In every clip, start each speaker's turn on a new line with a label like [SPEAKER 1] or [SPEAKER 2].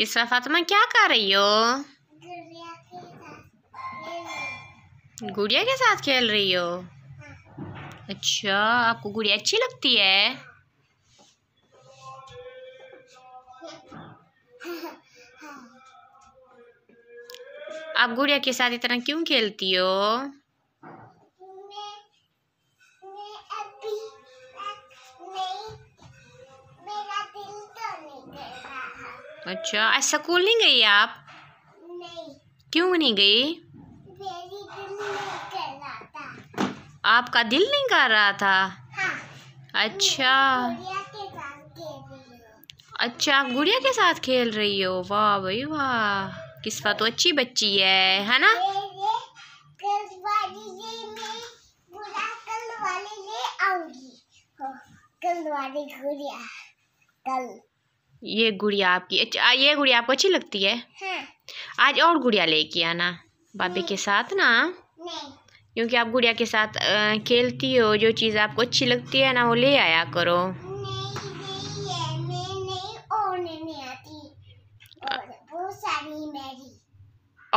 [SPEAKER 1] इसरा फातिमा क्या कर रही हो गुड़िया के साथ खेल रही हो अच्छा आपको गुड़िया अच्छी लगती है आप गुड़िया के साथ इतना क्यों खेलती हो अच्छा आज स्कूल नहीं गई आप नहीं क्यों नहीं गई आपका दिल नहीं कर रहा था हाँ। अच्छा अच्छा आप गुड़िया के साथ खेल रही हो वाह भाई वाह किस्मत तो अच्छी बच्ची है है ना कल कल ये गुड़िया आपकी अच्छा ये गुड़िया आपको अच्छी लगती है हाँ। आज और गुड़िया लेके आना भाभी के साथ ना क्योंकि आप गुड़िया के साथ खेलती हो जो चीज़ आपको अच्छी लगती है ना वो ले आया करो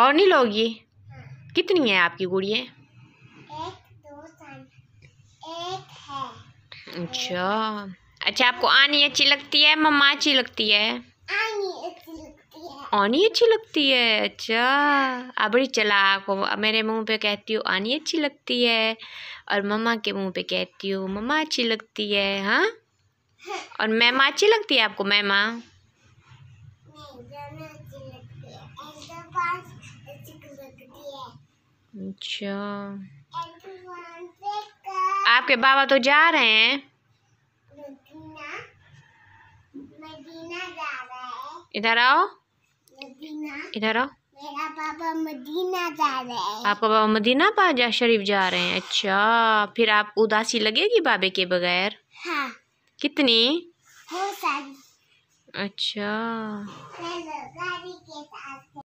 [SPEAKER 1] और नहीं लोगी हाँ। कितनी है आपकी गुड़िया अच्छा अच्छा आपको आनी अच्छी लगती है मम्मा अच्छी लगती है आनी अच्छी लगती है अच्छा आप बड़ी को मेरे मुंह पे कहती हूँ आनी अच्छी लगती है और मम्मा के मुंह पे कहती हूँ मम्मा अच्छी लगती है हाँ और मैमा अच्छी लगती है आपको मैमा अच्छा आपके बाबा तो जा रहे हैं इधर आओ इधर आओ मेरा पापा मदीना जा रहे हैं आपका पापा मदीना बाजा शरीफ जा रहे हैं अच्छा फिर आप उदासी लगेगी बाबे के बगैर हाँ कितनी हो अच्छा